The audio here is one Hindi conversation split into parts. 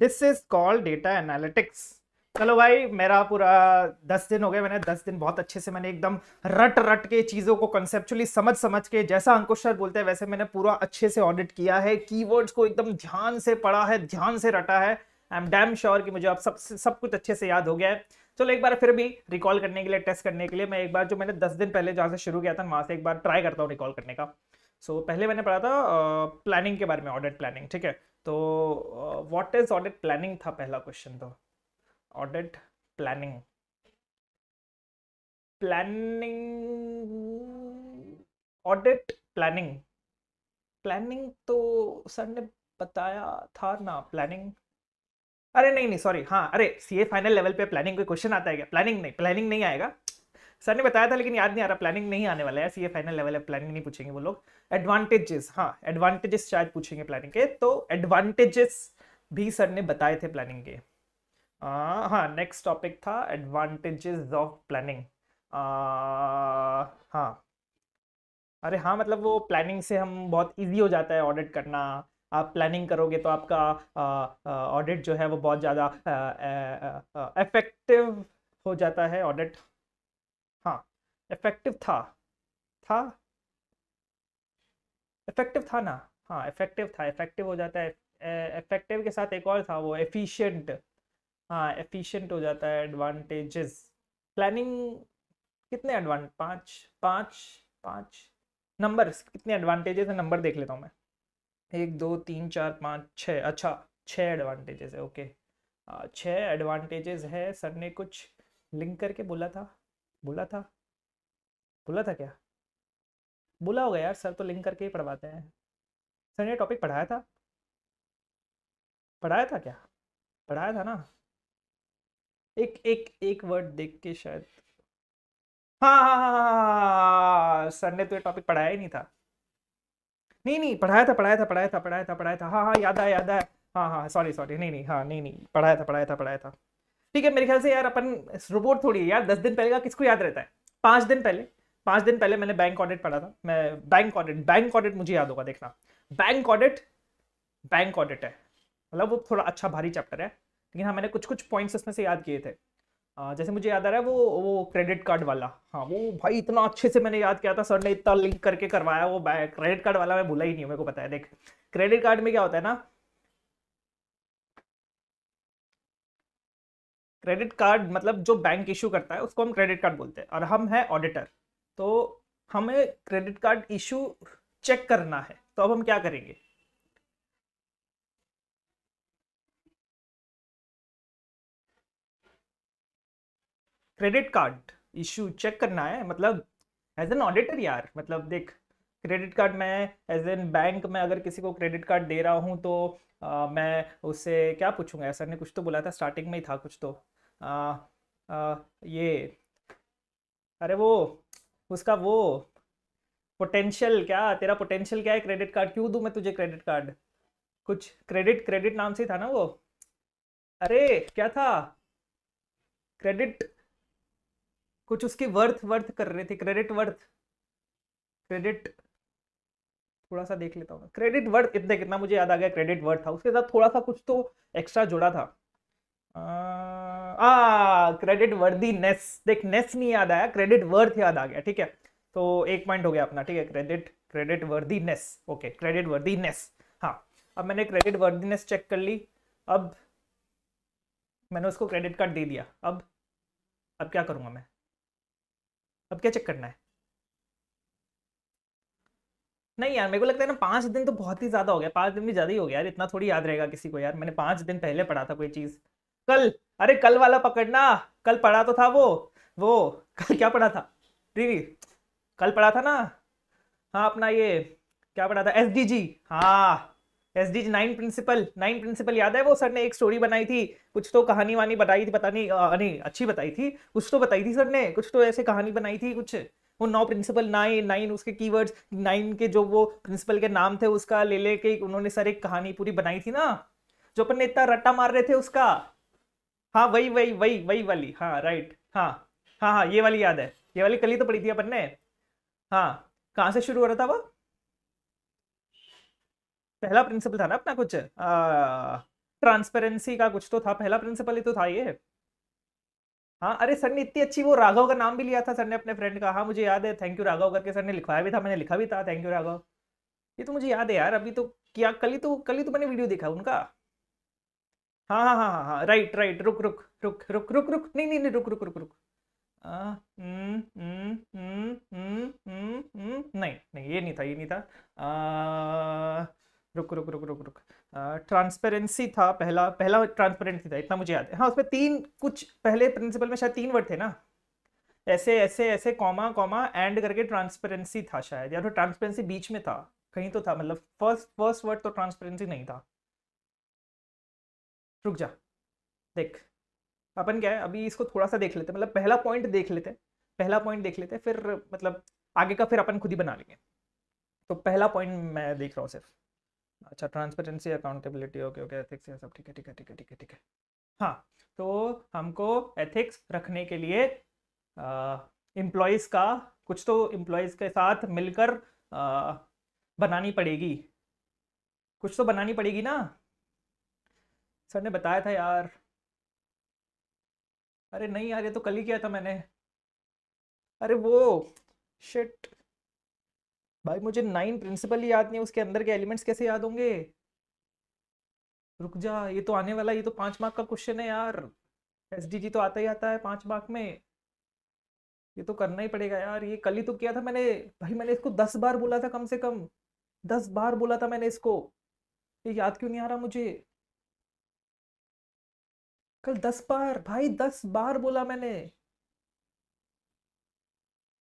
This is called data analytics चलो भाई मेरा पूरा दस दिन हो गया मैंने दस दिन बहुत अच्छे से मैंने एकदम रट रट के चीज़ों को कंसेप्चुअली समझ समझ के जैसा अंकुश सर बोलते हैं वैसे मैंने पूरा अच्छे से ऑडिट किया है कीवर्ड्स को एकदम ध्यान से पढ़ा है ध्यान से रटा है आई एम डैम श्योर कि मुझे आप सब सब कुछ अच्छे से याद हो गया है चलो एक बार फिर भी रिकॉल करने के लिए टेस्ट करने के लिए मैं एक बार जो मैंने दस दिन पहले जहाँ से शुरू किया था वहाँ से एक बार ट्राई करता हूँ रिकॉल करने का सो so, पहले मैंने पढ़ा था प्लानिंग के बारे में ऑडिट प्लानिंग ठीक है तो व्हाट इज ऑडिट प्लानिंग था पहला क्वेश्चन तो audit planning planning audit planning planning तो सर ने बताया था ना प्लानिंग अरे नहीं नहीं सॉरी हाँ अरे सीए फाइनल लेवल पे प्लानिंग कोई क्वेश्चन आता है क्या प्लानिंग नहीं प्लानिंग नहीं आएगा सर ने बताया था लेकिन याद नहीं आ रहा प्लानिंग नहीं आने वाला है ऐसी ए फाइनल लेवल है प्लानिंग नहीं पूछेंगे वो लोग एडवांटेजेस हाँ एडवांटेजेस शायद पूछेंगे प्लानिंग के तो एडवांटेजेस भी सर ने बताए थे प्लानिंग के हाँ नेक्स्ट टॉपिक था एडवांटेजेस ऑफ प्लानिंग हाँ अरे हाँ मतलब वो प्लानिंग से हम बहुत इजी हो जाता है ऑडिट करना आप प्लानिंग करोगे तो आपका ऑडिट जो है वो बहुत ज़्यादा इफेक्टिव हो जाता है ऑडिट इफेक्टिव था था इफेक्टिव था ना हाँ इफेक्टिव था इफेक्टिव हो जाता है इफेक्टिव के साथ एक और था वो एफिशिएंट हाँ एफिशिएंट हो जाता है एडवांटेजेस प्लानिंग कितने एडवांट पाँच पाँच पाँच नंबर कितने एडवांटेजेस है नंबर देख लेता हूँ मैं एक दो तीन चार पाँच छः अच्छा छः एडवांटेजेस है ओके छः एडवांटेजेस है सर ने कुछ लिंक करके बोला था बोला था बोला था क्या बोला होगा यार सर तो लिंक करके ही पढ़वाते हैं सर ने टॉपिक पढ़ाया था पढ़ाया था क्या पढ़ाया था ना एक एक एक वर्ड देख के शायद हाँ हाँ हाँ सर ने तो ये टॉपिक पढ़ाया ही नहीं था नहीं नहीं पढ़ाया था पढ़ाया था पढ़ाया था पढ़ाया था पढ़ाया था हाँ हाँ याद आया याद आया हाँ हाँ सॉरी सॉरी नहीं नहीं हाँ नहीं नहीं पढ़ाया था पढ़ाया था पढ़ाया था ठीक है मेरे ख्याल से यार अपन रिपोर्ट थोड़ी है यार दस दिन पहले का किसको याद रहता है पाँच दिन पहले पांच दिन पहले मैंने बैंक ऑडिट पढ़ा था मैं बैंक ऑडिट बैंक ऑडिट मुझे याद होगा देखना बैंक ऑडिट बैंक ऑडिट है मतलब वो थोड़ा अच्छा भारी चैप्टर है लेकिन हाँ मैंने कुछ कुछ पॉइंट्स इसमें से याद किए थे जैसे मुझे याद आ रहा है वो वो क्रेडिट कार्ड वाला हाँ वो भाई इतना अच्छे से मैंने याद किया था सर ने इतना लिंक करके करवाया वो क्रेडिट कार्ड वाला मैं भूला ही नहीं मेरे को पता है देख क्रेडिट कार्ड में क्या होता है ना क्रेडिट कार्ड मतलब जो बैंक इश्यू करता है उसको हम क्रेडिट कार्ड बोलते हैं और हम हैं ऑडिटर तो हमें क्रेडिट कार्ड इशू चेक करना है तो अब हम क्या करेंगे क्रेडिट कार्ड इशू चेक करना है मतलब एज एन ऑडिटर यार मतलब देख क्रेडिट कार्ड मैं एज एन बैंक में अगर किसी को क्रेडिट कार्ड दे रहा हूँ तो आ, मैं उससे क्या पूछूंगा ऐसा ने कुछ तो बोला था स्टार्टिंग में ही था कुछ तो आ, आ, ये अरे वो उसका वो पोटेंशियल क्या तेरा पोटेंशियल क्या है क्रेडिट कार्ड क्यों दू मैं तुझे क्रेडिट कार्ड कुछ क्रेडिट क्रेडिट नाम से था ना वो अरे क्या था क्रेडिट कुछ उसकी वर्थ वर्थ कर रहे थे क्रेडिट वर्थ क्रेडिट थोड़ा सा देख लेता हूँ क्रेडिट वर्थ इतना कितना मुझे याद आ गया क्रेडिट वर्थ था उसके साथ थोड़ा सा कुछ तो एक्स्ट्रा जुड़ा था आ... आ क्रेडिट वर्दीनेस देख नेस नहीं याद आया क्रेडिट वर्थ याद आ गया ठीक है तो एक पॉइंट हो गया अपना ठीक है credit creditness okay creditness हाँ अब मैंने क्रेडिट वर्दीनेस चेक कर ली अब मैंने उसको क्रेडिट कार्ड दे दिया अब अब क्या करूंगा मैं अब क्या चेक करना है नहीं यार मेरे को लगता है ना पांच दिन तो बहुत ही ज़्यादा हो गया पांच दिन भी ज़्यादा ही हो गया यार इतना थोड़ी याद रहेगा किसी को यार मैंने पांच दिन पहले पढ़ा था कोई चीज़ कल अरे कल वाला पकड़ना कल पढ़ा तो था वो वो कल क्या पढ़ा था दीदी कल पढ़ा था ना हाँ अपना ये क्या पढ़ा था एस डी जी हाँ S D G nine principle nine principle याद है वो सर ने एक स्टोरी बनाई थी कुछ तो कहानी वानी बताई थी पता नहीं नहीं अच्छी बताई थी कुछ तो बताई थी सर ने कुछ तो ऐसे कहानी बनाई थी कुछ वो नौ प्रिंसिपल नाइन नाइन उसके कीवर्ड्स नाइन के जो वो प्रिंसिपल के नाम थे उसका ले लेके उन्होंने सर एक कहानी पूरी बनाई थी ना जो अपन ने इतना रट्टा मार रहे थे उसका हाँ वही वही वही वही वाली हाँ राइट हाँ हाँ हाँ ये वाली याद है ये वाली कल ही तो पढ़ी थी अपन ने हाँ कहाँ से शुरू हो रहा था वो पहला प्रिंसिपल था ना अपना कुछ ट्रांसपेरेंसी का कुछ तो था पहला प्रिंसिपल ही तो था ये हाँ अरे सर ने इतनी अच्छी वो राघव का नाम भी लिया था सर ने अपने फ्रेंड का हाँ मुझे याद है थैंक यू राघव करके सर ने लिखवाया भी था मैंने लिखा भी था थैंक यू राघव ये तो मुझे याद है यार अभी तो क्या कल ही तो कल ही तो मैंने वीडियो देखा उनका हाँ हाँ हाँ हाँ राइट राइट रुक रुक रुक रुक रुक रुक नहीं नहीं नहीं रुक रुक रुक रुक नहीं नहीं ये नहीं था ये नहीं था रुक रुक रुक रुक रुक ट्रांसपेरेंसी था पहला पहला ट्रांसपेरेंसी था इतना मुझे याद है हाँ उसमें तीन कुछ पहले प्रिंसिपल में शायद तीन वर्ड थे ना ऐसे ऐसे ऐसे कॉमा कॉमा एंड करके ट्रांसपेरेंसी था शायद या तो ट्रांसपेरेंसी बीच में था कहीं तो था मतलब फर्स्ट फर्स्ट वर्ड तो ट्रांसपेरेंसी नहीं था रुक जा देख अपन क्या है अभी इसको थोड़ा सा देख लेते मतलब पहला पॉइंट देख लेते पहला पॉइंट देख लेते फिर मतलब आगे का फिर अपन खुद ही बना लेंगे तो पहला पॉइंट मैं देख रहा हूँ सिर्फ अच्छा transparency accountability okay okay ethics ये सब ठीक है ठीक है ठीक है ठीक है ठीक है हाँ तो हमको एथिक्स रखने के लिए एम्प्लॉयज़ का कुछ तो एम्प्लॉयज़ के साथ मिलकर आ, बनानी पड़ेगी कुछ तो बनानी पड़ेगी ना सर ने बताया था यार अरे नहीं यार ये तो कल ही किया था मैंने अरे वो शिट भाई मुझे नाइन प्रिंसिपल ही याद नहीं उसके अंदर के एलिमेंट्स कैसे याद होंगे रुक जा ये तो आने वाला ये तो पांच मार्क का क्वेश्चन है यार एस तो आता ही आता है पांच मार्क में ये तो करना ही पड़ेगा यार ये कल ही तो किया था मैंने भाई मैंने इसको दस बार बोला था कम से कम दस बार बोला था मैंने इसको ये याद क्यों नहीं आ रहा मुझे कल दस बार भाई दस बार बोला मैंने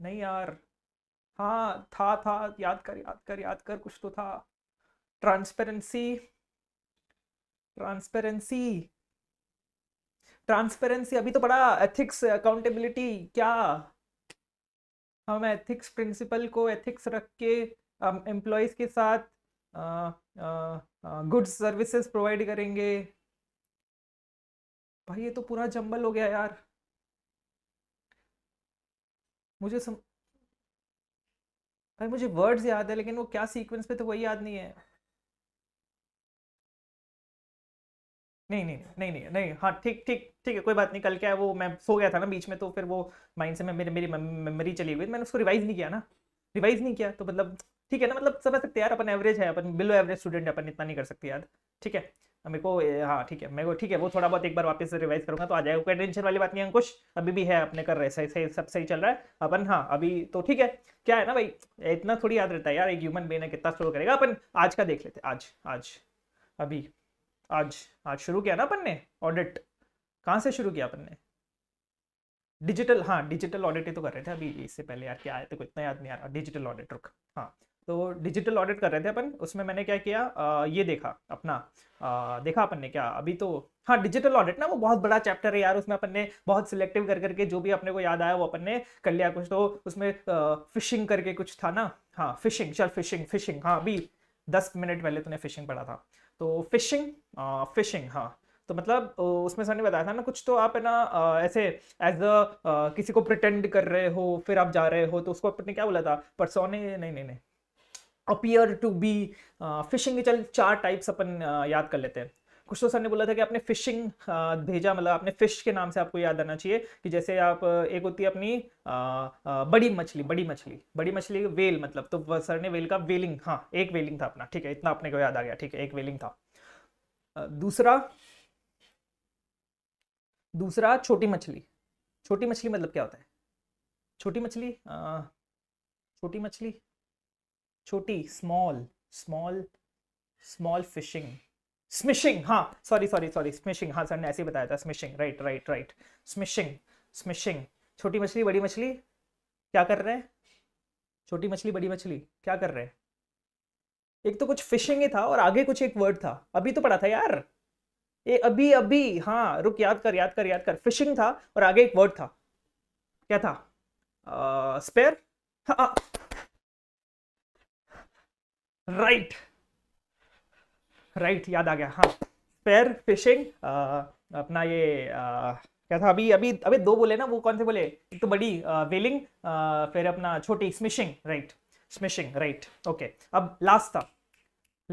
नहीं यार हाँ था था याद कर याद कर याद कर कुछ तो था ट्रांसपेरेंसी ट्रांसपेरेंसी ट्रांसपेरेंसी अभी तो पढ़ा एथिक्स अकाउंटेबिलिटी क्या हम हाँ, एथिक्स प्रिंसिपल को एथिक्स रख के एम्प्लॉयज के साथ गुड्स सर्विसेज प्रोवाइड करेंगे भाई ये तो पूरा जंबल हो गया यार मुझे सम... भाई मुझे वर्ड्स याद है लेकिन वो क्या सीक्वेंस पे तो वही याद नहीं है नहीं नहीं नहीं नहीं नहीं हाँ ठीक ठीक ठीक है कोई बात नहीं कल क्या है वो मैं सो गया था ना बीच में तो फिर वो माइंड से मैं मेरी मेरी मेमोरी चली गई मैंने उसको रिवाइज नहीं किया ना रिवाइज नहीं किया तो मतलब ठीक है ना मतलब समझ सकते यार अपन एवरेज है अपन बिलो एवरेज स्टूडेंट अपन इतना नहीं कर सकते यार ठीक है मेरे को हाँ ठीक है मेरे को ठीक है वो थोड़ा बहुत एक बार वापस रिवाइज करूंगा तो आ जाएगा कोई टेंशन वाली बात नहीं अंकुश अभी भी है अपने कर रहे सही सही सब सही चल रहा है अपन हाँ अभी तो ठीक है क्या है ना भाई इतना थोड़ी याद रहता है यार एक ह्यूमन बीन है कितना स्टोर करेगा अपन आज का देख लेते आज आज अभी आज आज शुरू किया ना अपन ने ऑडिट कहाँ से शुरू किया अपन ने डिजिटल हाँ डिजिटल ऑडिट ही तो कर रहे थे अभी इससे पहले यार क्या आया तो इतना याद नहीं आ रहा डिजिटल ऑडिट रुक हाँ तो डिजिटल ऑडिट कर रहे थे अपन उसमें मैंने क्या किया आ, ये देखा अपना आ, देखा अपन ने क्या अभी तो हाँ डिजिटल ऑडिट ना वो बहुत बड़ा चैप्टर है यार उसमें अपन ने बहुत सिलेक्टिव कर करके जो भी अपने को याद आया वो अपन ने कर लिया कुछ तो उसमें आ, फिशिंग करके कुछ था ना हाँ फिशिंग चल फिशिंग फिशिंग हाँ अभी दस मिनट पहले तूने फिशिंग पढ़ा था तो फिशिंग आ, फिशिंग हाँ तो मतलब उसमें सर ने बताया था ना कुछ तो आप है ना ऐसे एज अ किसी को प्रिटेंड कर रहे हो फिर आप जा रहे हो तो उसको अपने क्या बोला था परसोने नहीं नहीं नहीं अपियर टू बी फिशिंग के चल चार टाइप्स अपन uh, याद कर लेते हैं कुछ तो सर ने बोला था कि आपने फिशिंग uh, भेजा मतलब आपने फिश के नाम से आपको याद आना चाहिए कि जैसे आप uh, एक होती है अपनी बड़ी मछली बड़ी मछली बड़ी मछली वेल मतलब तो सर ने वेल का वेलिंग हाँ एक वेलिंग था अपना ठीक है इतना अपने को याद आ गया ठीक है एक वेलिंग था दूसरा दूसरा छोटी मछली छोटी मछली मतलब क्या होता है छोटी मछली छोटी मछली छोटी small small small fishing smishing हाँ सॉरी सॉरी सॉरी स्मिशिंग हाँ सर ने ऐसे ही बताया था smishing right right right smishing smishing छोटी मछली बड़ी मछली क्या कर रहे हैं छोटी मछली बड़ी मछली क्या कर रहे हैं एक तो कुछ फिशिंग ही था और आगे कुछ एक वर्ड था अभी तो पढ़ा था यार ये अभी अभी हाँ रुक याद कर याद कर याद कर फिशिंग था और आगे एक वर्ड था क्या था स्पेयर हाँ राइट राइट याद आ गया हाँ स्पेयर फिशिंग अपना ये आ, क्या था अभी अभी अभी दो बोले ना वो कौन से बोले एक तो बड़ी वेलिंग फिर अपना छोटी smishing right smishing right okay अब लास्ट था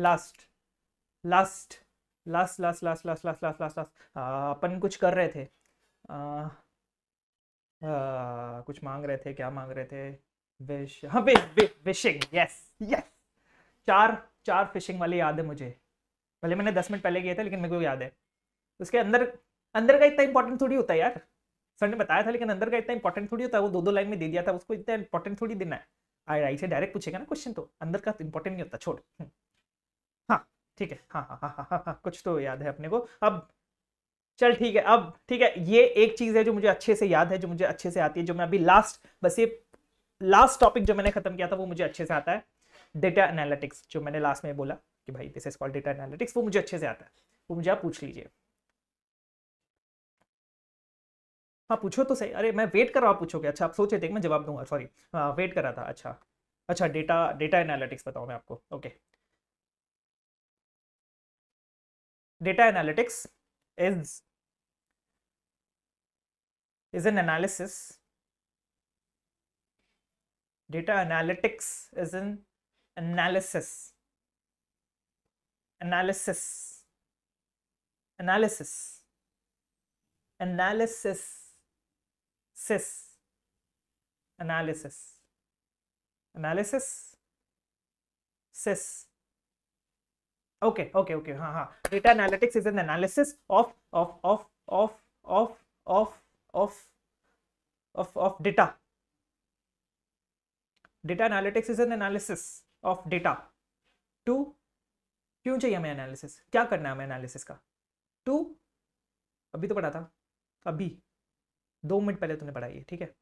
last last last last last last last last last last अपन कुछ कर रहे थे आ, आ, कुछ मांग रहे थे क्या मांग रहे थे विश हाँ विश विशिंग यस यस चार चार फिशिंग वाले याद है मुझे भले मैंने दस मिनट पहले किया था लेकिन मेरे को याद है उसके अंदर अंदर का इतना इंपॉर्टेंट थोड़ी होता है यार सर ने बताया था लेकिन अंदर का इतना इंपॉर्टेंट थोड़ी होता है वो दो दो लाइन में दे दिया था उसको इतना इंपॉर्टेंट थोड़ी देना है आई आई से डायरेक्ट पूछेगा ना क्वेश्चन तो अंदर का तो इंपॉर्टेंट नहीं होता छोड़ हम्म। हाँ ठीक है हाँ हाँ हाँ हाँ हाँ हाँ कुछ तो याद है अपने को अब चल ठीक है अब ठीक है ये एक चीज़ है जो मुझे अच्छे से याद है जो मुझे अच्छे से आती है जो मैं अभी लास्ट बस ये लास्ट टॉपिक जो मैंने खत्म किया था वो मुझे अच्छे से आता है डेटा एनालिटिक्स जो मैंने लास्ट में बोला कि भाई this is called data analytics वो मुझे अच्छे से आता है वो मुझे आप पूछ लीजिए हाँ पूछो तो सही अरे मैं वेट कर रहा हूँ पूछोगे अच्छा आप सोचे थे मैं जवाब दूंगा सॉरी वेट हाँ, कर रहा था अच्छा अच्छा डेटा डेटा एनालिटिक्स बताऊँ मैं आपको okay data analytics is is an analysis data analytics is an analysis analysis analysis analysis sis analysis analysis sis okay okay okay ha ha data analytics is an analysis of of of of of of of of of data data analytics is an analysis of data to क्यों चाहिए हमें एनालिसिस क्या करना है हमें एनालिसिस का टू अभी तो पढ़ा था अभी दो मिनट पहले तूने पढ़ाई है ठीक है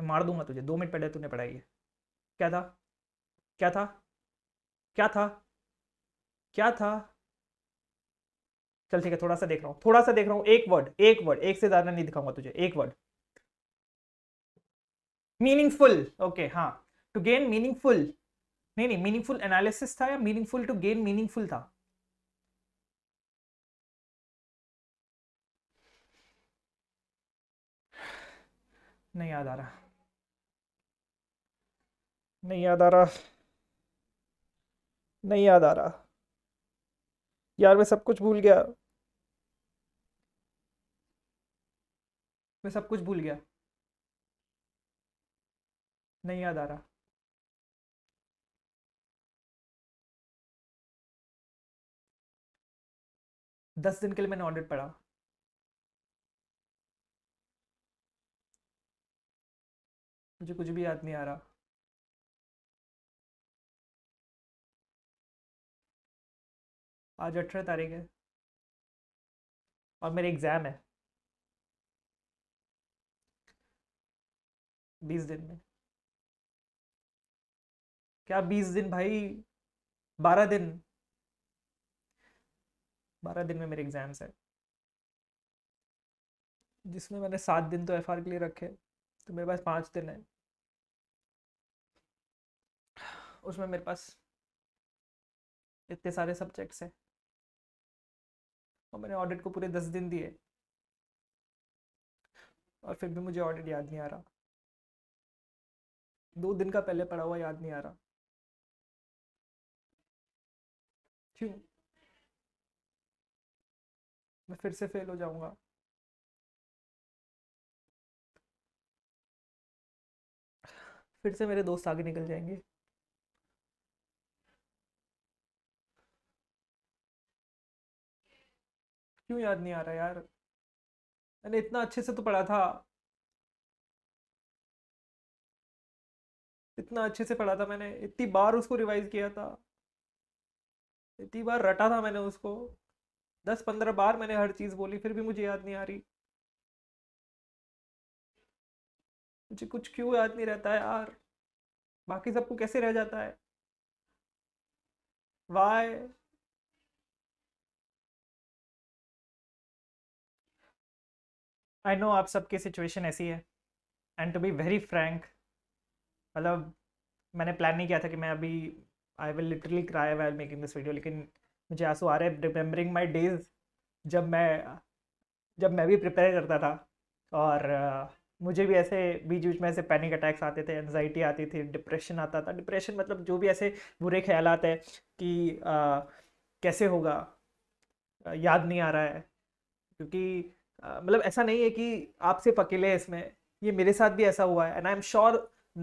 मैं मार दूंगा तुझे दो मिनट पहले तूने पढ़ाई है क्या था क्या था क्या था क्या था चल ठीक है थोड़ा सा देख रहा हूं थोड़ा सा देख रहा हूं एक वर्ड एक वर्ड एक से ज्यादा नहीं दिखाऊंगा तुझे एक वर्ड मीनिंगफुल ओके हाँ टू गेन मीनिंगफुल नहीं नहीं मीनिंगफुल एनालिसिस था या मीनिंगफुल टू गेन मीनिंगफुल था नहीं याद आ रहा नहीं याद आ रहा नहीं याद आ रहा यार मैं सब कुछ भूल गया मैं सब कुछ भूल गया नहीं याद आ रहा दस दिन के लिए मैंने ऑडिट पढ़ा मुझे कुछ भी याद नहीं आ रहा आज अठारह तारीख है और मेरे एग्ज़ाम है बीस दिन में क्या बीस दिन भाई बारह दिन बारह दिन में मेरे एग्ज़ाम्स हैं जिसमें मैंने सात दिन तो एफ के लिए रखे तो मेरे पास पाँच दिन है उसमें मेरे पास इतने सारे सब्जेक्ट्स हैं और मैंने ऑडिट को पूरे दस दिन दिए और फिर भी मुझे ऑडिट याद नहीं आ रहा दो दिन का पहले पढ़ा हुआ याद नहीं आ रहा क्यों मैं फिर से फेल हो जाऊंगा फिर से मेरे दोस्त आगे निकल जाएंगे क्यों याद नहीं आ रहा यार मैंने इतना अच्छे से तो पढ़ा था इतना अच्छे से पढ़ा था मैंने इतनी बार उसको रिवाइज किया था इतनी बार रटा था मैंने उसको दस पंद्रह बार मैंने हर चीज़ बोली फिर भी मुझे याद नहीं आ रही मुझे कुछ क्यों याद नहीं रहता है यार बाकी सबको कैसे रह जाता है वाय आई नो आप सबकी सिचुएशन ऐसी है and to be very frank मतलब मैंने प्लान नहीं किया था कि मैं अभी I will literally cry why making this video लेकिन मुझे आंसू आ रहे हैं रिमेम्बरिंग माई डेज जब मैं जब मैं भी प्रिपेयर करता था और मुझे भी ऐसे बीच बीच में ऐसे पैनिक अटैक्स आते थे एनजाइटी आती थी डिप्रेशन आता था डिप्रेशन मतलब जो भी ऐसे बुरे ख्याल आते हैं कि आ, कैसे होगा याद नहीं आ रहा है क्योंकि मतलब ऐसा नहीं है कि आप सिर्फ अकेले हैं इसमें ये मेरे साथ भी ऐसा हुआ है and I am sure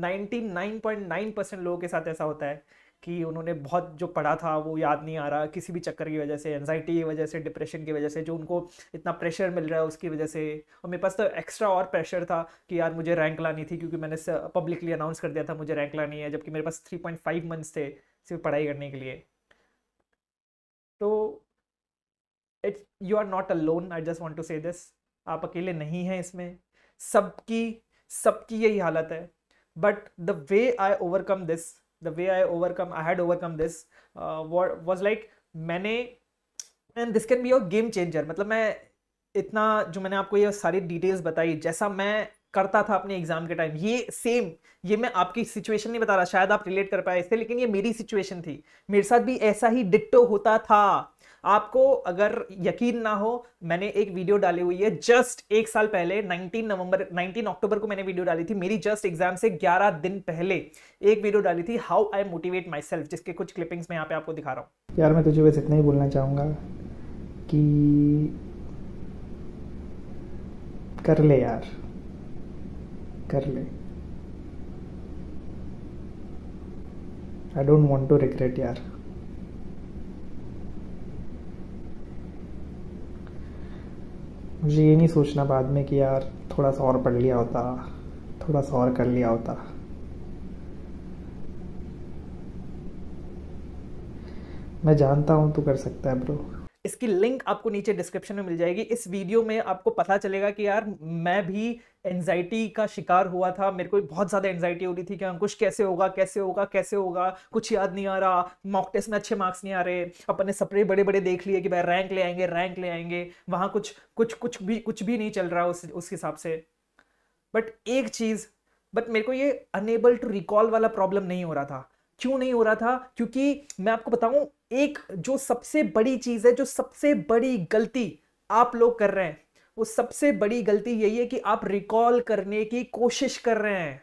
nine point nine percent लोगों के साथ ऐसा होता है कि उन्होंने बहुत जो पढ़ा था वो याद नहीं आ रहा किसी भी चक्कर की वजह से एनजाइटी की वजह से डिप्रेशन की वजह से जो उनको इतना प्रेशर मिल रहा है उसकी वजह से और मेरे पास तो एक्स्ट्रा और प्रेशर था कि यार मुझे रैंक लानी थी क्योंकि मैंने पब्लिकली अनाउंस कर दिया था मुझे रैंक लानी है जबकि मेरे पास थ्री पॉइंट फाइव मंथ्स थे सिर्फ पढ़ाई करने के लिए तो it's you are not alone I just want to say this आप अकेले नहीं हैं इसमें सबकी सबकी यही हालत है but the way I overcome this the way I overcome I had overcome this was like मैंने and this can be your game changer मतलब मैं इतना जो मैंने आपको ये सारी डिटेल्स बताई जैसा मैं करता था अपने एग्जाम के टाइम ये सेम ये मैं आपकी सिचुएशन नहीं बता रहा शायद आप रिलेट कर पाए इससे लेकिन ये मेरी सिचुएशन थी मेरे साथ भी ऐसा ही डिट्टो होता था आपको अगर यकीन ना हो मैंने एक वीडियो डाली हुई है जस्ट एक साल पहले 19 नवंबर 19 अक्टूबर को मैंने वीडियो डाली थी मेरी जस्ट एग्जाम से 11 दिन पहले एक वीडियो डाली थी how I motivate myself जिसके कुछ क्लिपिंग्स मैं यहाँ पे आपको दिखा रहा हूँ यार मैं तुझे बस इतना ही बोलना चाहूंगा कि कर ले यार कर ले I don't want to regret यार मुझे ये नहीं सोचना बाद में कि यार थोड़ा सा और पढ़ लिया होता थोड़ा सा और कर लिया होता मैं जानता हूं तू कर सकता है ब्रो इसकी लिंक आपको नीचे डिस्क्रिप्शन में मिल जाएगी इस वीडियो में आपको पता चलेगा कि यार मैं भी एनजाइटी का शिकार हुआ था मेरे को बहुत ज़्यादा एनजाइटी हो रही थी कि अंकुश कैसे होगा कैसे होगा कैसे होगा कुछ याद नहीं आ रहा मॉक टेस्ट में अच्छे मार्क्स नहीं आ रहे अपन ने सपरे बड़े बड़े देख लिए कि भाई रैंक ले आएंगे रैंक ले आएंगे वहाँ कुछ कुछ कुछ भी कुछ भी नहीं चल रहा उस उस हिसाब से बट एक चीज़ बट मेरे को ये अनेबल टू रिकॉल वाला प्रॉब्लम नहीं हो रहा था क्यों नहीं हो रहा था क्योंकि मैं आपको बताऊं एक जो सबसे बड़ी चीज़ है जो सबसे बड़ी गलती आप लोग कर रहे हैं वो सबसे बड़ी गलती यही है कि आप रिकॉल करने की कोशिश कर रहे हैं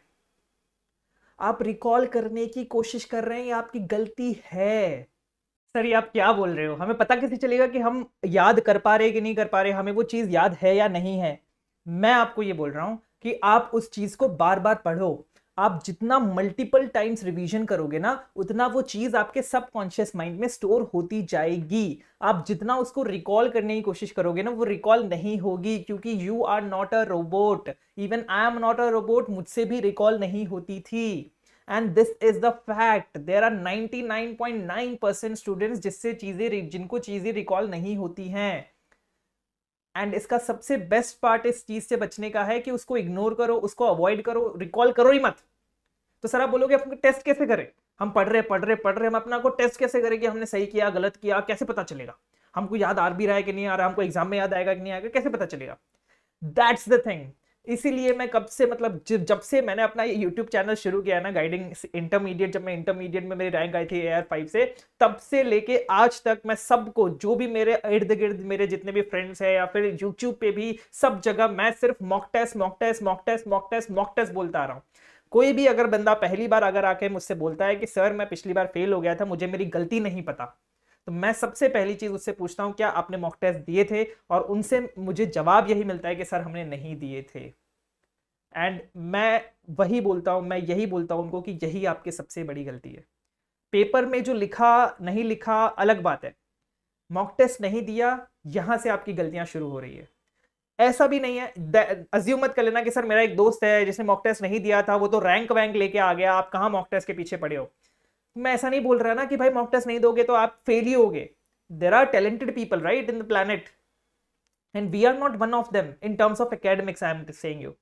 आप रिकॉल करने की कोशिश कर रहे हैं ये आपकी गलती है सर ये आप क्या बोल रहे हो हमें पता कैसे चलेगा कि हम याद कर पा रहे कि नहीं कर पा रहे हमें वो चीज़ याद है या नहीं है मैं आपको ये बोल रहा हूं कि आप उस चीज़ को बार बार पढ़ो आप जितना मल्टीपल टाइम्स रिवीजन करोगे ना उतना वो चीज आपके सबकॉन्शियस माइंड में स्टोर होती जाएगी आप जितना उसको रिकॉल करने की कोशिश करोगे ना वो रिकॉल नहीं होगी क्योंकि you are not a robot even I am not a robot मुझसे भी रिकॉल नहीं होती थी and this is the fact there are 99.9 percent students जिससे चीजें जिनको चीजें रिकॉल नहीं होती हैं एंड इसका सबसे बेस्ट पार्ट इस चीज से बचने का है कि उसको इग्नोर करो उसको अवॉइड करो रिकॉल करो ही मत तो सर आप बोलोगे अपने टेस्ट कैसे करें हम पढ़ रहे पढ़ रहे पढ़ रहे हम अपना को टेस्ट कैसे करें कि हमने सही किया गलत किया कैसे पता चलेगा हमको याद आ भी रहा है कि नहीं आ रहा हमको एग्जाम में याद आएगा कि नहीं आएगा कैसे पता चलेगा दैट्स द थिंग इसीलिए मैं कब से मतलब जब से मैंने अपना ये यूट्यूब चैनल शुरू किया ना गाइडिंग इंटरमीडिएट जब मैं इंटरमीडिएट में मेरी रैंक आई थी ए आर फाइव से तब से लेके आज तक मैं सबको जो भी मेरे इर्द गिर्द मेरे जितने भी फ्रेंड्स हैं या फिर यूट्यूब पे भी सब जगह मैं सिर्फ mock test mock test mock test mock test mock test बोलता आ रहा हूँ कोई भी अगर बंदा पहली बार अगर आके मुझसे बोलता है कि सर मैं पिछली बार फेल हो गया था मुझे मेरी गलती नहीं पता तो मैं सबसे पहली चीज़ उससे पूछता हूँ क्या आपने मॉक टेस्ट दिए थे और उनसे मुझे जवाब यही मिलता है कि सर हमने नहीं दिए थे एंड मैं वही बोलता हूँ मैं यही बोलता हूँ उनको कि यही आपकी सबसे बड़ी गलती है पेपर में जो लिखा नहीं लिखा अलग बात है मॉक टेस्ट नहीं दिया यहाँ से आपकी गलतियाँ शुरू हो रही है ऐसा भी नहीं है अज्यूम मत कर लेना कि सर मेरा एक दोस्त है जिसने मॉक टेस्ट नहीं दिया था वो तो रैंक वैंक लेके आ गया आप कहाँ मॉक टेस्ट के पीछे पड़े हो मैं ऐसा नहीं बोल रहा ना कि भाई मॉक टेस्ट नहीं दोगे तो आप फेल ही होगे there are talented people right in the planet and we are not one of them in terms of academics I am saying you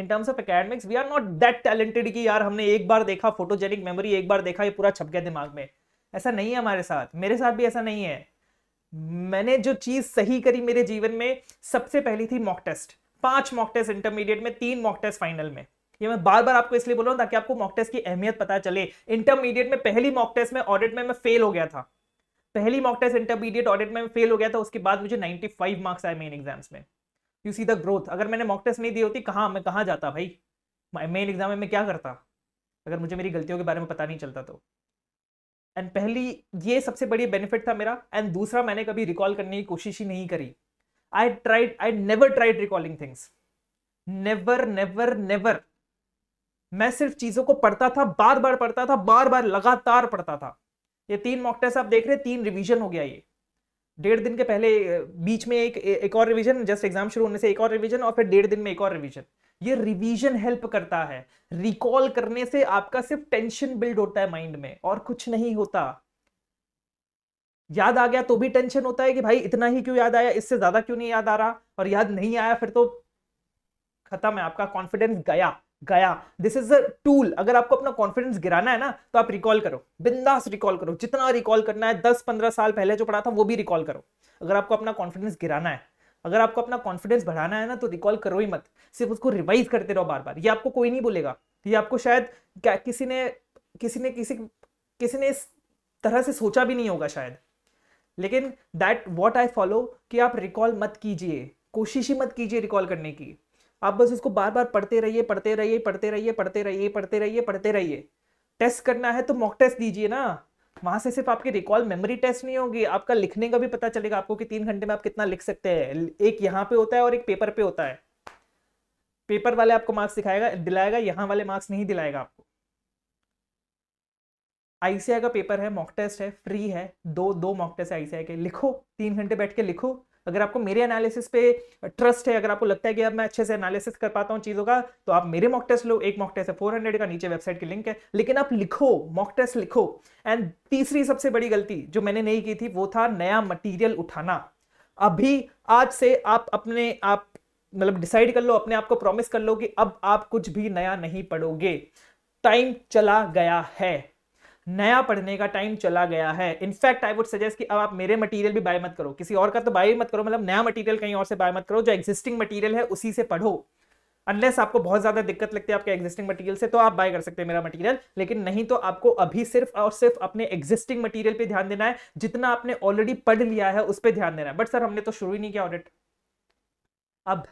in terms of academics we are not that talented कि यार हमने एक बार देखा फोटोजेनिक मेमोरी एक बार देखा ये पूरा छप गया दिमाग में ऐसा नहीं है हमारे साथ मेरे साथ भी ऐसा नहीं है मैंने जो चीज़ सही करी मेरे जीवन में सबसे पहली थी मॉक टेस्ट पांच मॉक टेस्ट इंटरमीडिएट में तीन मॉक टेस्ट फाइनल में ये मैं बार बार आपको इसलिए बोल रहा हूं ताकि आपको मॉक टेस्ट की अहमियत पता चले इंटरमीडिएट में पहली मॉक टेस्ट में ऑडिट में मैं फेल हो गया था पहली मॉक टेस्ट इंटरमीडिएट ऑडिट में फेल हो गया था उसके बाद मुझे 95 मार्क्स आए मेन एग्जाम्स में यू सी द ग्रोथ अगर मैंने मॉक टेस्ट नहीं दी होती कहाँ मैं कहाँ जाता भाई मेन एग्जाम में मैं क्या करता अगर मुझे मेरी गलतियों के बारे में पता नहीं चलता तो एंड पहली ये सबसे बड़ी बेनिफिट था मेरा एंड दूसरा मैंने कभी रिकॉल करने की कोशिश ही नहीं करी I tried I never tried recalling things never never never मैं सिर्फ चीजों को पढ़ता था बार बार पढ़ता था बार बार लगातार पढ़ता था ये तीन मॉक टेस्ट आप देख रहे तीन रिविजन हो गया ये डेढ़ दिन के पहले बीच में एक एक और रिवीजन जस्ट एग्जाम शुरू होने से एक और रिवीजन और फिर डेढ़ दिन में एक और रिवीजन ये रिवीजन हेल्प करता है रिकॉल करने से आपका सिर्फ टेंशन बिल्ड होता है माइंड में और कुछ नहीं होता याद आ गया तो भी टेंशन होता है कि भाई इतना ही क्यों याद आया इससे ज्यादा क्यों नहीं याद आ रहा और याद नहीं आया फिर तो खत्म है आपका कॉन्फिडेंस गया गया दिस इज अ टूल अगर आपको अपना कॉन्फिडेंस गिराना है ना तो आप रिकॉल करो बिंदास रिकॉल करो जितना रिकॉल करना है दस पंद्रह साल पहले जो पढ़ा था वो भी रिकॉल करो अगर आपको अपना कॉन्फिडेंस गिराना है अगर आपको अपना कॉन्फिडेंस बढ़ाना है ना तो रिकॉल करो ही मत सिर्फ उसको रिवाइज करते रहो बार बार ये आपको कोई नहीं बोलेगा ये आपको शायद क्या किसी ने किसी ने किसी किसी ने इस तरह से सोचा भी नहीं होगा शायद लेकिन दैट वॉट आई फॉलो कि आप रिकॉल मत कीजिए कोशिश ही मत कीजिए रिकॉल करने की आप बस इसको बार बार पढ़ते रहिए पढ़ते रहिए पढ़ते रहिए पढ़ते रहिए पढ़ते रहिए पढ़ते रहिए टेस्ट करना है तो मॉक टेस्ट दीजिए ना वहां से सिर्फ आपकी रिकॉल मेमोरी टेस्ट नहीं होगी आपका लिखने का भी पता चलेगा आपको कि तीन घंटे में आप कितना लिख सकते हैं एक यहाँ पे होता है और एक पेपर पे होता है पेपर वाले आपको मार्क्स दिखाएगा दिलाएगा यहाँ वाले मार्क्स नहीं दिलाएगा आपको आईसीआई का पेपर है मॉक टेस्ट है फ्री है दो दो मॉक टेस्ट है आईसीआई के लिखो तीन घंटे बैठ के लिखो अगर आपको मेरे एनालिसिस पे ट्रस्ट है अगर आपको लगता है कि अब मैं अच्छे से एनालिसिस कर पाता हूँ चीज़ों का तो आप मेरे मॉक टेस्ट लो एक मॉक टेस्ट है फोर का नीचे वेबसाइट की लिंक है लेकिन आप लिखो मॉक टेस्ट लिखो एंड तीसरी सबसे बड़ी गलती जो मैंने नहीं की थी वो था नया मटीरियल उठाना अभी आज से आप अपने आप मतलब डिसाइड कर लो अपने आप को प्रॉमिस कर लो कि अब आप कुछ भी नया नहीं पढ़ोगे टाइम चला गया है नया पढ़ने का टाइम चला गया है इनफैक्ट आई वुड सजेस्ट कि अब आप मेरे मटेरियल भी बाय मत करो किसी और का तो बाय मत करो मतलब नया मटेरियल कहीं और से बाय मत करो जो एग्जिस्टिंग मटेरियल है उसी से पढ़ो अनलेस आपको बहुत ज़्यादा दिक्कत लगती है आपके एग्जिस्टिंग मटेरियल से तो आप बाय कर सकते हैं मेरा मटेरियल लेकिन नहीं तो आपको अभी सिर्फ और सिर्फ अपने एग्जिस्टिंग मटेरियल पर ध्यान देना है जितना आपने ऑलरेडी पढ़ लिया है उस पर ध्यान देना है बट सर हमने तो शुरू ही नहीं किया ऑडिट अब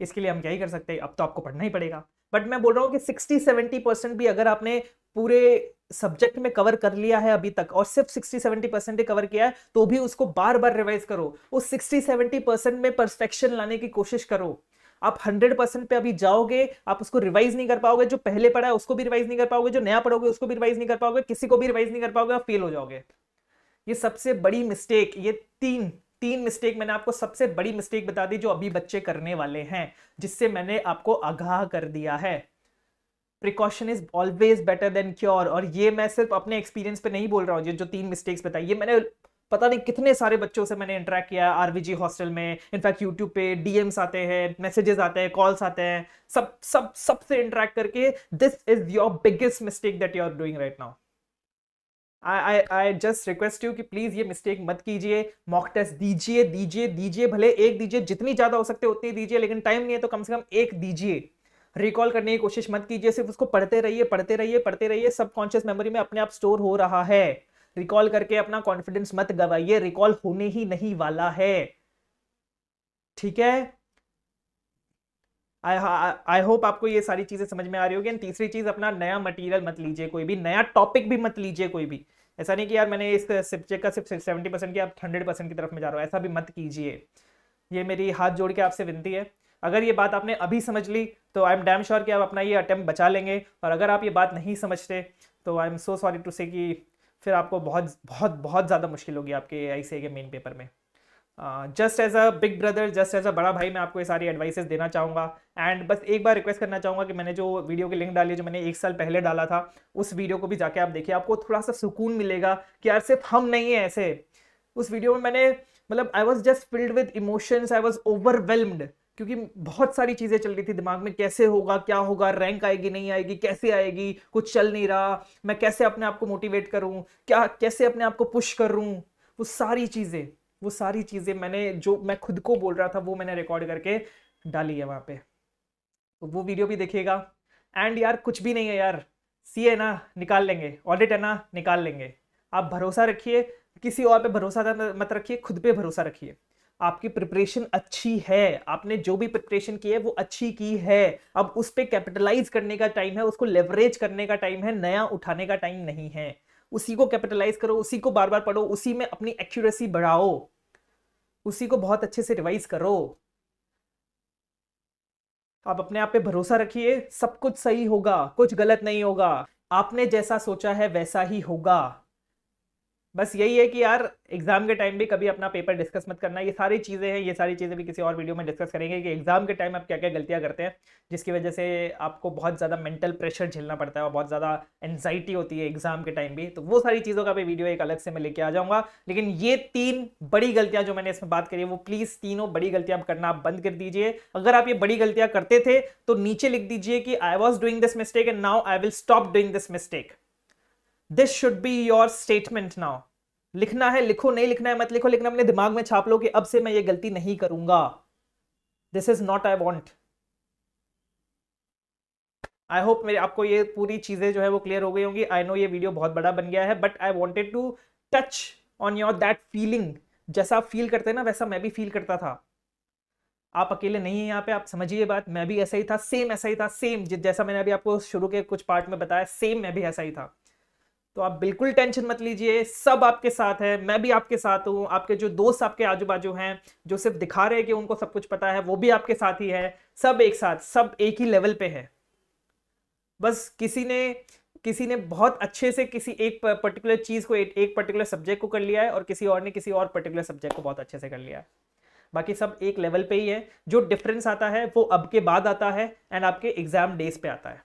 इसके लिए हम क्या ही कर सकते हैं अब तो आपको पढ़ना ही पड़ेगा बट मैं बोल रहा हूँ कि सिक्सटी सेवेंटी परसेंट भी अगर आपने पूरे सब्जेक्ट में कवर कर लिया है अभी तक और सिर्फ 60 70 परसेंट कवर किया है तो भी उसको बार बार रिवाइज करो उस 60 70 परसेंट में परफेक्शन लाने की कोशिश करो आप 100 परसेंट पे अभी जाओगे आप उसको रिवाइज नहीं कर पाओगे जो पहले पढ़ा है उसको भी रिवाइज नहीं कर पाओगे जो नया पढ़ोगे उसको भी रिवाइज नहीं कर पाओगे किसी को भी रिवाइज नहीं कर पाओगे आप फेल हो जाओगे ये सबसे बड़ी मिस्टेक ये तीन तीन मिस्टेक मैंने आपको सबसे बड़ी मिस्टेक बता दी जो अभी बच्चे करने वाले हैं जिससे मैंने आपको आगाह कर दिया है precaution is always better than cure और ये मैं सिर्फ अपने एक्सपीरियंस पे नहीं बोल रहा हूँ जो, जो तीन मिस्टेक्स बताई ये मैंने पता नहीं कितने सारे बच्चों से मैंने इंटरेक्ट किया आरवीजी हॉस्टल में इनफैक्ट यूट्यूब पे डीएम्स आते हैं मैसेजेस आते हैं कॉल्स आते हैं सब सब सबसे इंटरेक्ट करके this is your biggest mistake that you are doing right now I I I just request you कि प्लीज ये मिस्टेक मत कीजिए मॉक टेस्ट दीजिए दीजिए दीजिए भले एक दीजिए जितनी ज्यादा हो सकते उतनी दीजिए लेकिन टाइम नहीं है तो कम से कम एक दीजिए रिकॉल करने की कोशिश मत कीजिए सिर्फ उसको पढ़ते रहिए पढ़ते रहिए पढ़ते रहिए सबकॉन्शियस मेमोरी में अपने आप स्टोर हो रहा है रिकॉल करके अपना कॉन्फिडेंस मत गवाइए रिकॉल होने ही नहीं वाला है ठीक है आई होप आपको ये सारी चीजें समझ में आ रही होगी एंड तीसरी चीज अपना नया मटेरियल मत लीजिए कोई भी नया टॉपिक भी मत लीजिए कोई भी ऐसा नहीं कि यार मैंने इस सब्जेक्ट का सिर्फ सेवेंटी परसेंट किया आप हंड्रेड परसेंट की तरफ में जा रहा हूँ ऐसा भी मत कीजिए ये मेरी हाथ जोड़ के आपसे विनती है अगर ये बात आपने अभी समझ ली तो आई एम डैम श्योर कि आप अपना ये अटैम्प्ट बचा लेंगे और अगर आप ये बात नहीं समझते तो I am so sorry to say कि फिर आपको बहुत बहुत बहुत ज़्यादा मुश्किल होगी आपके आई के मेन पेपर में just as a big brother just as a बड़ा भाई मैं आपको ये सारी एडवाइसेस देना चाहूँगा एंड बस एक बार रिक्वेस्ट करना चाहूँगा कि मैंने जो वीडियो की लिंक डाली जो मैंने एक साल पहले डाला था उस वीडियो को भी जाके आप देखिए आपको थोड़ा सा सुकून मिलेगा कि यार सिर्फ हम नहीं है ऐसे उस वीडियो में मैंने मतलब I was just filled with emotions I was overwhelmed क्योंकि बहुत सारी चीज़ें चल रही थी दिमाग में कैसे होगा क्या होगा रैंक आएगी नहीं आएगी कैसे आएगी कुछ चल नहीं रहा मैं कैसे अपने आप को मोटिवेट करूं क्या कैसे अपने आप को पुश करूं वो सारी चीज़ें वो सारी चीज़ें मैंने जो मैं खुद को बोल रहा था वो मैंने रिकॉर्ड करके डाली है वहां पे तो वो वीडियो भी देखिएगा एंड यार कुछ भी नहीं है यार सी है ना निकाल लेंगे ऑडिट है ना निकाल लेंगे आप भरोसा रखिए किसी और पे भरोसा मत रखिए खुद पे भरोसा रखिए आपकी प्रिपरेशन अच्छी है आपने जो भी प्रिपरेशन की है वो अच्छी की है अब उस पर कैपिटलाइज करने का टाइम है उसको लेवरेज करने का टाइम है नया उठाने का टाइम नहीं है उसी को कैपिटलाइज करो उसी को बार बार पढ़ो उसी में अपनी एक्यूरेसी बढ़ाओ उसी को बहुत अच्छे से रिवाइज करो आप अपने आप पे भरोसा रखिए सब कुछ सही होगा कुछ गलत नहीं होगा आपने जैसा सोचा है वैसा ही होगा बस यही है कि यार एग्ज़ाम के टाइम भी कभी अपना पेपर डिस्कस मत करना ये सारी चीज़ें हैं ये सारी चीज़ें भी किसी और वीडियो में डिस्कस करेंगे कि एग्ज़ाम के टाइम आप क्या क्या गलतियाँ करते हैं जिसकी वजह से आपको बहुत ज़्यादा मेंटल प्रेशर झेलना पड़ता है और बहुत ज़्यादा एनजाइटी होती है एग्ज़ाम के टाइम भी तो वो सारी चीज़ों का भी वीडियो एक अलग से मैं लेके आ जाऊँगा लेकिन ये तीन बड़ी गलतियाँ जो मैंने इसमें बात करी है वो प्लीज़ तीनों बड़ी गलतियाँ करना आप बंद कर दीजिए अगर आप ये बड़ी गलतियाँ करते थे तो नीचे लिख दीजिए कि I was doing this mistake and now I will stop doing this mistake this should be your statement now लिखना है लिखो नहीं लिखना है मत लिखो लेकिन अपने दिमाग में छाप लो कि अब से मैं ये गलती नहीं करूंगा this is not I want I hope मेरे आपको ये पूरी चीजें जो है वो क्लियर हो गई होंगी आई नो ये वीडियो बहुत बड़ा बन गया है but I wanted to touch on your that feeling जैसा आप फील करते हैं ना वैसा मैं भी फील करता था आप अकेले नहीं हैं यहाँ पे आप समझिए बात मैं भी ऐसा ही था सेम ऐसा ही था सेम जैसा मैंने अभी आपको शुरू के कुछ पार्ट में बताया सेम मैं भी ऐसा ही था तो आप बिल्कुल टेंशन मत लीजिए सब आपके साथ है मैं भी आपके साथ हूँ आपके जो दोस्त आपके आजू बाजू हैं जो सिर्फ दिखा रहे हैं कि उनको सब कुछ पता है वो भी आपके साथ ही है सब एक साथ सब एक ही लेवल पे है बस किसी ने किसी ने बहुत अच्छे से किसी एक पर्टिकुलर चीज़ को एक, एक पर्टिकुलर सब्जेक्ट को कर लिया है और किसी और ने किसी और पर्टिकुलर सब्जेक्ट को बहुत अच्छे से कर लिया है बाकी सब एक लेवल पे ही है जो डिफरेंस आता है वो अब के बाद आता है एंड आपके एग्जाम डेज पे आता है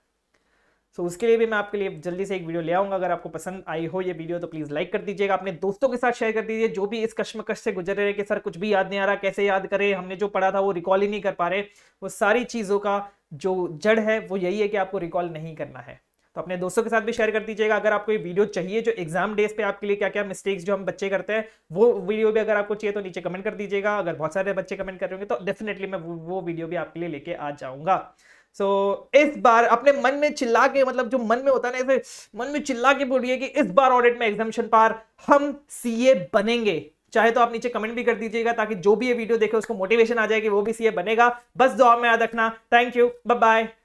सो so, उसके लिए भी मैं आपके लिए जल्दी से एक वीडियो ले आऊंगा अगर आपको पसंद आई हो ये वीडियो तो प्लीज़ लाइक कर दीजिएगा अपने दोस्तों के साथ शेयर कर दीजिए जो भी इस कश्मकश से गुजर रहे कि सर कुछ भी याद नहीं आ रहा कैसे याद करें हमने जो पढ़ा था वो रिकॉल ही नहीं कर पा रहे वो सारी चीज़ों का जो जड़ है वो यही है कि आपको रिकॉल नहीं करना है तो अपने दोस्तों के साथ भी शेयर कर दीजिएगा अगर आपको ये वीडियो चाहिए जो एग्जाम डेज पे आपके लिए क्या क्या मिस्टेक्स जो हम बच्चे करते हैं वो वीडियो भी अगर आपको चाहिए तो नीचे कमेंट कर दीजिएगा अगर बहुत सारे बच्चे कमेंट करेंगे तो डेफिनेटली मैं वो वीडियो भी आपके लिए लेके आ जाऊंगा सो so, इस बार अपने मन में चिल्ला के मतलब जो मन में होता है ना ऐसे मन में चिल्ला के बोलिए कि इस बार ऑडिट में एग्जामिशन पार हम सीए बनेंगे चाहे तो आप नीचे कमेंट भी कर दीजिएगा ताकि जो भी ये वीडियो देखे उसको मोटिवेशन आ जाए कि वो भी सीए बनेगा बस दुआ में याद रखना थैंक यू बाय